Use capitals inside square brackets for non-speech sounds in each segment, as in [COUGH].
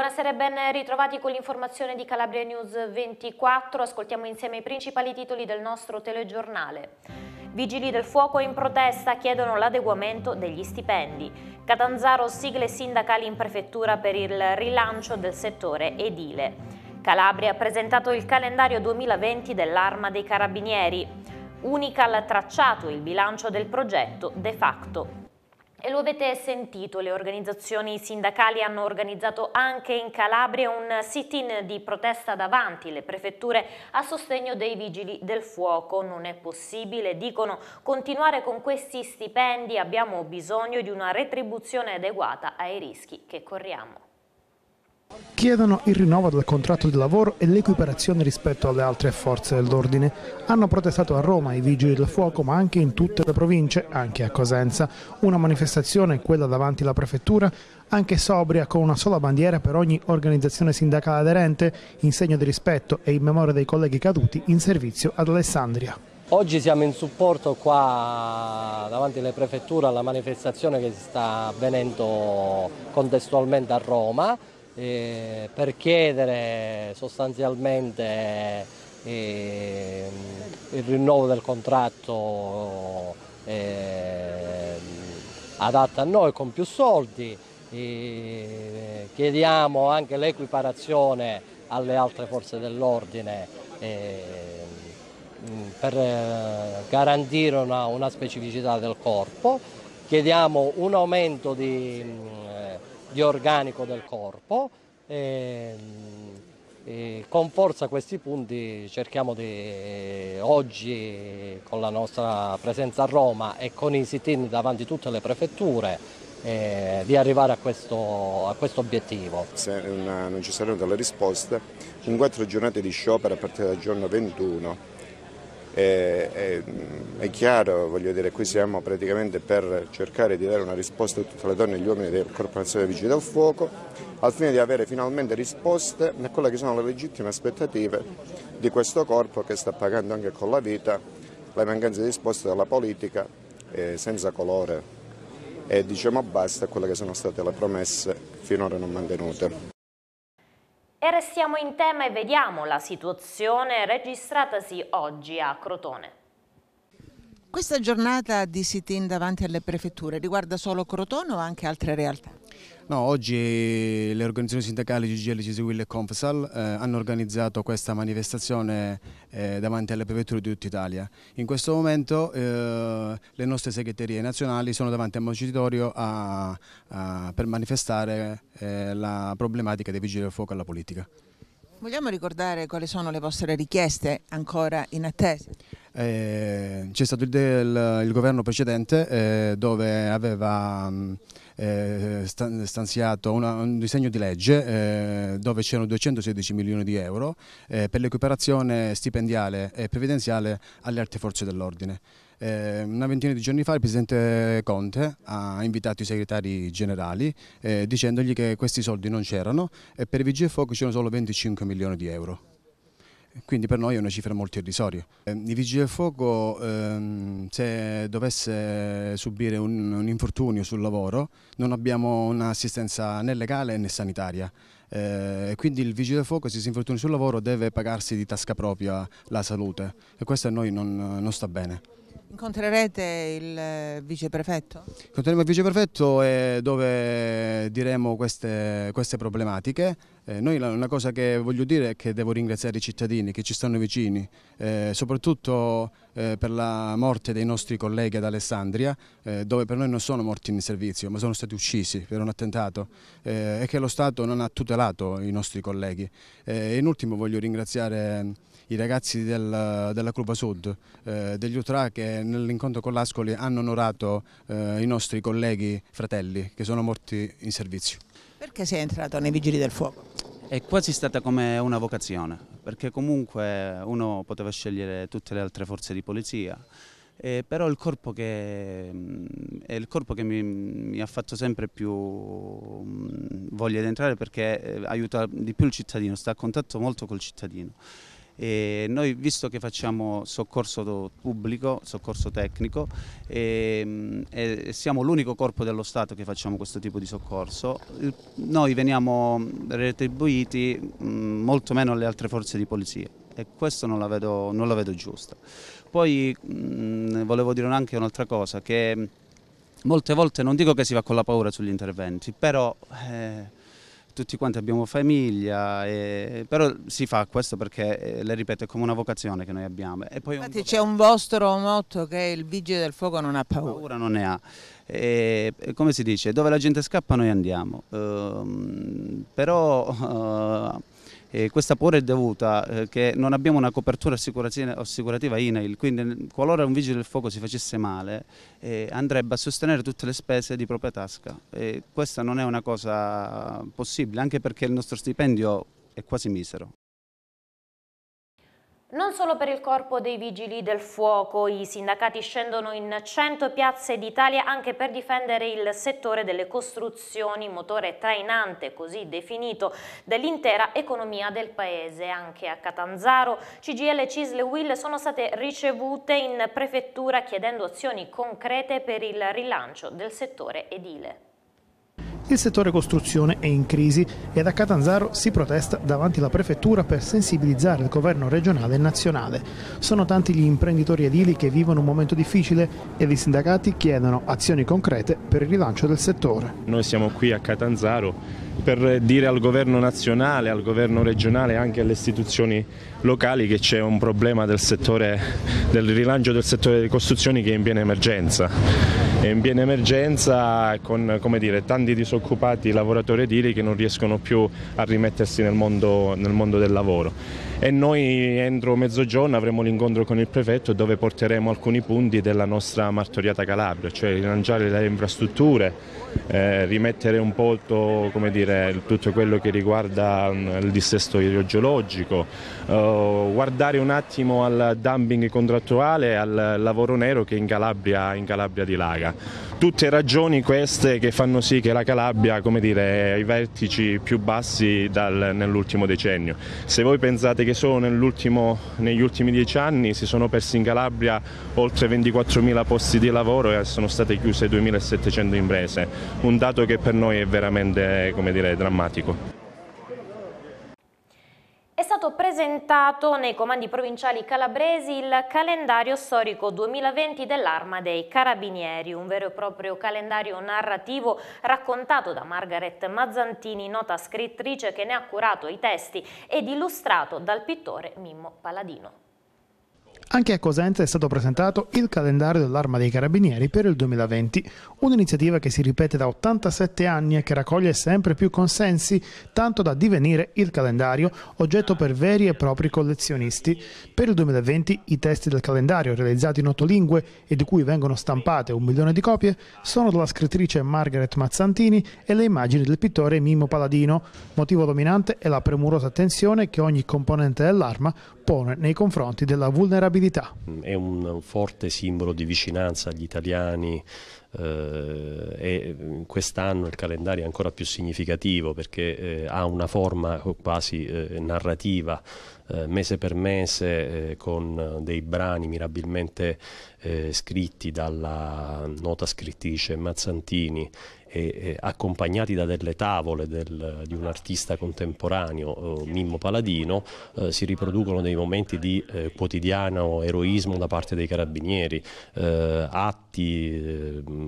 Buonasera e ben ritrovati con l'informazione di Calabria News 24. Ascoltiamo insieme i principali titoli del nostro telegiornale. Vigili del fuoco in protesta chiedono l'adeguamento degli stipendi. Catanzaro sigle sindacali in prefettura per il rilancio del settore edile. Calabria ha presentato il calendario 2020 dell'Arma dei Carabinieri. Unical tracciato il bilancio del progetto de facto. E lo avete sentito, le organizzazioni sindacali hanno organizzato anche in Calabria un sit-in di protesta davanti le prefetture a sostegno dei vigili del fuoco. Non è possibile, dicono, continuare con questi stipendi, abbiamo bisogno di una retribuzione adeguata ai rischi che corriamo chiedono il rinnovo del contratto di lavoro e l'equiparazione rispetto alle altre forze dell'ordine. Hanno protestato a Roma i vigili del fuoco, ma anche in tutte le province, anche a Cosenza. Una manifestazione, quella davanti alla prefettura, anche sobria, con una sola bandiera per ogni organizzazione sindacale aderente, in segno di rispetto e in memoria dei colleghi caduti in servizio ad Alessandria. Oggi siamo in supporto qua davanti alla prefettura alla manifestazione che si sta avvenendo contestualmente a Roma eh, per chiedere sostanzialmente eh, il rinnovo del contratto eh, adatto a noi con più soldi, eh, chiediamo anche l'equiparazione alle altre forze dell'ordine eh, mm, per eh, garantire una, una specificità del corpo, chiediamo un aumento di mm, di organico del corpo e, e con forza questi punti cerchiamo di oggi con la nostra presenza a Roma e con i sit-in davanti a tutte le prefetture eh, di arrivare a questo, a questo obiettivo. Se una, non ci saranno delle risposte, in quattro giornate di sciopero a partire dal giorno 21 è, è, è, chiaro, voglio dire, qui siamo praticamente per cercare di dare una risposta a tutte le donne e gli uomini del Corpo Nazionale dei Vigili del Fuoco, al fine di avere finalmente risposte a quelle che sono le legittime aspettative di questo corpo che sta pagando anche con la vita le mancanze disposte dalla politica eh, senza colore e diciamo basta a quelle che sono state le promesse finora non mantenute. E restiamo in tema e vediamo la situazione registratasi oggi a Crotone. Questa giornata di sit-in davanti alle prefetture riguarda solo Crotone o anche altre realtà? No, oggi le organizzazioni sindacali GGL, CISWIL e Confsal eh, hanno organizzato questa manifestazione eh, davanti alle prefetture di tutta Italia. In questo momento eh, le nostre segreterie nazionali sono davanti al Moncitorio per manifestare eh, la problematica dei vigili del fuoco alla politica. Vogliamo ricordare quali sono le vostre richieste ancora in attesa? Eh, c'è stato il, del, il governo precedente eh, dove aveva mm, eh, stanziato una, un disegno di legge eh, dove c'erano 216 milioni di euro eh, per l'equiparazione stipendiale e previdenziale alle altre forze dell'ordine. Eh, una ventina di giorni fa il Presidente Conte ha invitato i segretari generali eh, dicendogli che questi soldi non c'erano e per i Vigili del Fuoco c'erano solo 25 milioni di euro quindi per noi è una cifra molto irrisoria. Eh, I vigili del fuoco ehm, se dovesse subire un, un, infortunio sul lavoro non abbiamo un'assistenza né legale né sanitaria, eh, quindi il vigile del fuoco se si infortuna sul lavoro deve pagarsi di tasca propria la salute e questo a noi non, non sta bene. Incontrerete il eh, viceprefetto? Incontreremo il viceprefetto eh, dove diremo queste, queste problematiche. Eh, noi una cosa che voglio dire è che devo ringraziare i cittadini che ci stanno vicini, soprattutto per la morte dei nostri colleghi ad Alessandria, dove per noi non sono morti in servizio, ma sono stati uccisi per un attentato e che lo Stato non ha tutelato i nostri colleghi. in ultimo voglio ringraziare i ragazzi del, della Curva Sud, eh, degli Ultra che nell'incontro con l'Ascoli hanno onorato eh, i nostri colleghi fratelli che sono morti in servizio. Perché sei entrato nei Vigili del Fuoco? È quasi stata come una vocazione, perché comunque uno poteva scegliere tutte le altre forze di polizia, eh, però il corpo che, mm, è il corpo che mi, mi ha fatto sempre più mm, voglia di entrare perché eh, aiuta di più il cittadino, sta a contatto molto col cittadino. E noi visto che facciamo soccorso pubblico, soccorso tecnico, e, ehm, e siamo l'unico corpo dello Stato che facciamo questo tipo di soccorso, noi veniamo retribuiti mm, molto meno alle altre forze di polizia e questo non la vedo, non la vedo giusta. Poi mh, mm, volevo dire anche un'altra cosa, che molte volte non dico che si va con la paura sugli interventi, però eh, tutti quanti abbiamo famiglia, e, però si fa questo perché, eh, le ripeto, è come una vocazione che noi abbiamo. Infatti c'è un vostro motto che è il vigile del fuoco non ha paura. Paura non ne ha. E, come si dice, dove la gente scappa noi andiamo. Ehm, però... [LAUGHS] Eh, eh, questa paura è dovuta eh, che non abbiamo una copertura assicurativa INAIL, quindi qualora un vigile del fuoco si facesse male eh, andrebbe a sostenere tutte le spese di propria tasca. questa non è una cosa possibile, anche perché il nostro stipendio è quasi misero. Non solo per il corpo dei vigili del fuoco, i sindacati scendono in 100 piazze d'Italia anche per difendere il settore delle costruzioni, motore trainante, così definito, dell'intera economia del paese. Anche a Catanzaro, CGL, Cisle Will sono state ricevute in prefettura chiedendo azioni concrete per il rilancio del settore edile. Il settore costruzione è in crisi ed a Catanzaro si protesta davanti alla prefettura per sensibilizzare il governo regionale e nazionale. Sono tanti gli imprenditori edili che vivono un momento difficile e i sindacati chiedono azioni concrete per il rilancio del settore. Noi siamo qui a Catanzaro per dire al governo nazionale, al governo regionale e anche alle istituzioni locali che c'è un problema del, settore, del rilancio del settore delle costruzioni che è in piena emergenza in piena emergenza con dire, tanti disoccupati lavoratori edili che non riescono più a rimettersi nel mondo, nel mondo del lavoro e noi entro mezzogiorno avremo l'incontro con il prefetto dove porteremo alcuni punti della nostra martoriata Calabria, cioè rilanciare le infrastrutture, eh, rimettere un po' tutto, dire, tutto quello che riguarda mh, mm, il dissesto idrogeologico, eh, guardare un attimo al dumping contrattuale, al lavoro nero che in Calabria, in Calabria dilaga. Tutte ragioni queste che fanno sì che la Calabria come dire, è ai vertici più bassi nell'ultimo decennio. Se voi pensate che solo negli ultimi dieci anni si sono persi in Calabria oltre 24.000 posti di lavoro e sono state chiuse 2.700 imprese, un dato che per noi è veramente dire, drammatico stato presentato nei comandi provinciali calabresi il calendario storico 2020 dell'Arma dei Carabinieri, un vero e proprio calendario narrativo raccontato da Margaret Mazzantini, nota scrittrice che ne ha curato i testi ed illustrato dal pittore Mimmo Paladino. Anche a Cosenza è stato presentato il calendario dell'Arma dei Carabinieri per il 2020, un'iniziativa che si ripete da 87 anni e che raccoglie sempre più consensi, tanto da divenire il calendario oggetto per veri e propri collezionisti. Per il 2020 i testi del calendario, realizzati in otto lingue e di cui vengono stampate un milione di copie, sono della scrittrice Margaret Mazzantini e le immagini del pittore Mimmo Paladino. Motivo dominante è la premurosa attenzione che ogni componente dell'arma pone nei confronti della vulnerabilità disabilità. Mm, è un forte simbolo di vicinanza agli italiani eh, e mm, quest'anno il calendario è ancora più significativo perché eh, ha una forma quasi eh, narrativa eh, mese per mese eh, con dei brani mirabilmente eh, scritti dalla nota scrittrice Mazzantini e accompagnati da delle tavole del, di un artista contemporaneo, eh, Mimmo Paladino, eh, si riproducono dei momenti di eh, quotidiano eroismo da parte dei carabinieri, atti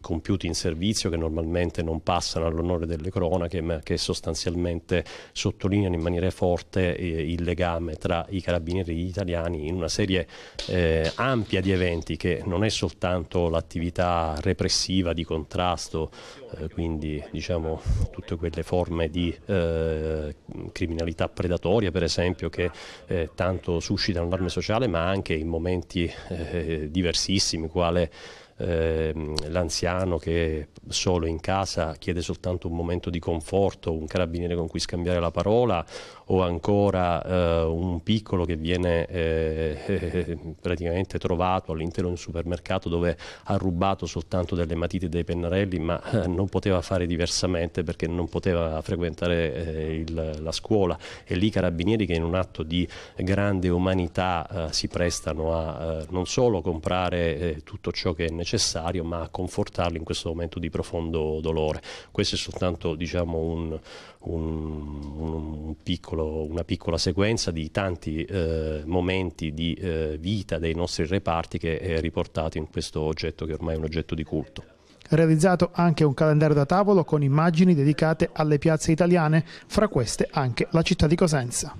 compiuti in servizio che normalmente non passano all'onore delle cronache ma che sostanzialmente sottolineano in maniera forte il legame tra i carabinieri italiani in una serie eh, ampia di eventi che non è soltanto l'attività repressiva di contrasto eh, eh, quindi diciamo tutte quelle forme di eh, criminalità predatoria per esempio che eh, tanto suscitano allarme sociale ma anche in momenti eh, diversissimi quale Ehm, l'anziano che solo in casa chiede soltanto un momento di conforto, un carabiniere con cui scambiare la parola o ancora eh, un piccolo che viene eh, [LAUGHS] praticamente trovato all'interno di un supermercato dove ha rubato soltanto delle matite e dei pennarelli ma eh, non poteva fare diversamente perché non poteva frequentare eh, il, la scuola e lì i carabinieri che in un atto di grande umanità eh, si prestano a non solo comprare tutto ciò che è necessario necessario, ma a confortarli in questo momento di profondo dolore. Questo è soltanto diciamo, un, un, un piccolo, una piccola sequenza di tanti eh, momenti di eh, vita dei nostri reparti che è riportato in questo oggetto che ormai è un oggetto di culto realizzato anche un calendario da tavolo con immagini dedicate alle piazze italiane, fra queste anche la città di Cosenza.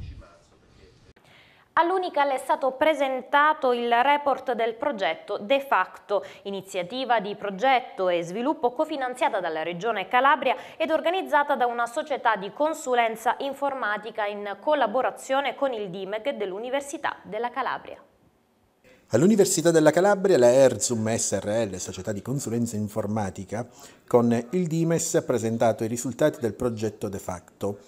All'Unical è stato presentato il report del progetto De Facto, iniziativa di progetto e sviluppo cofinanziata dalla Regione Calabria ed organizzata da una società di consulenza informatica in collaborazione con il DIMEG dell'Università della Calabria. All'Università della Calabria la ERZUM SRL, società di consulenza informatica, con il DIMES ha presentato i risultati del progetto De Facto,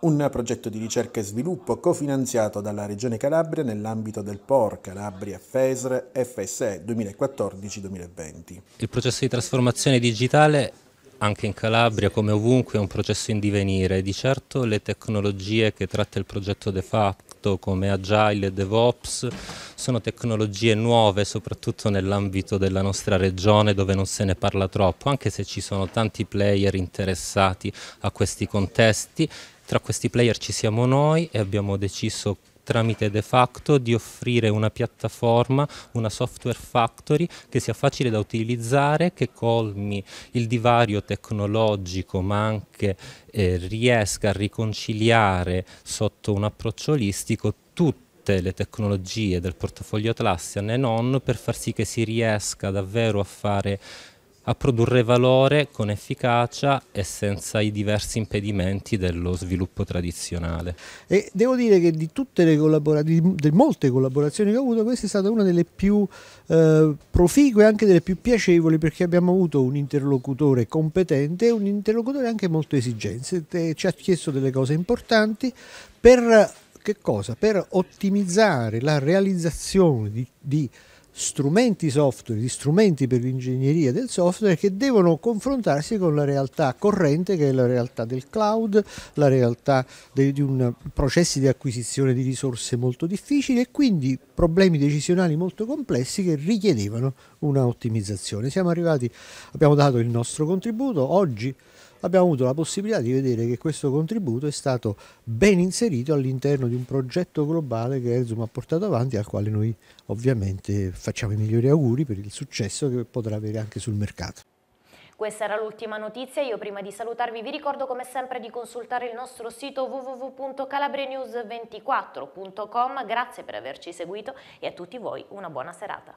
un progetto di ricerca e sviluppo cofinanziato dalla Regione Calabria nell'ambito del POR Calabria FESR FSE 2014-2020. Il processo di trasformazione digitale anche in Calabria come ovunque è un processo in divenire. Di certo le tecnologie che tratta il progetto De Facto come Agile e DevOps sono tecnologie nuove soprattutto nell'ambito della nostra regione dove non se ne parla troppo anche se ci sono tanti player interessati a questi contesti tra questi player ci siamo noi e abbiamo deciso tramite De Facto di offrire una piattaforma, una software factory che sia facile da utilizzare, che colmi il divario tecnologico ma anche eh, riesca a riconciliare sotto un approccio olistico tutte le tecnologie del portafoglio Atlassian e non per far sì che si riesca davvero a fare a produrre valore con efficacia e senza i diversi impedimenti dello sviluppo tradizionale. E devo dire che di tutte le collaborazioni, di molte collaborazioni che ho avuto, questa è stata una delle più eh, proficue e anche delle più piacevoli perché abbiamo avuto un interlocutore competente e un interlocutore anche molto esigente, ci ha chiesto delle cose importanti per, per ottimizzare la realizzazione di, di strumenti software, di strumenti per l'ingegneria del software che devono confrontarsi con la realtà corrente che è la realtà del cloud, la realtà de, di un, processi di acquisizione di risorse molto difficili e quindi problemi decisionali molto complessi che richiedevano una ottimizzazione. Siamo arrivati, abbiamo dato il nostro contributo, oggi abbiamo avuto la possibilità di vedere che questo contributo è stato ben inserito all'interno di un progetto globale che Erzum ha portato avanti, al quale noi ovviamente facciamo i migliori auguri per il successo che potrà avere anche sul mercato. Questa era l'ultima notizia, io prima di salutarvi vi ricordo come sempre di consultare il nostro sito www.calabrenews24.com, grazie per averci seguito e a tutti voi una buona serata.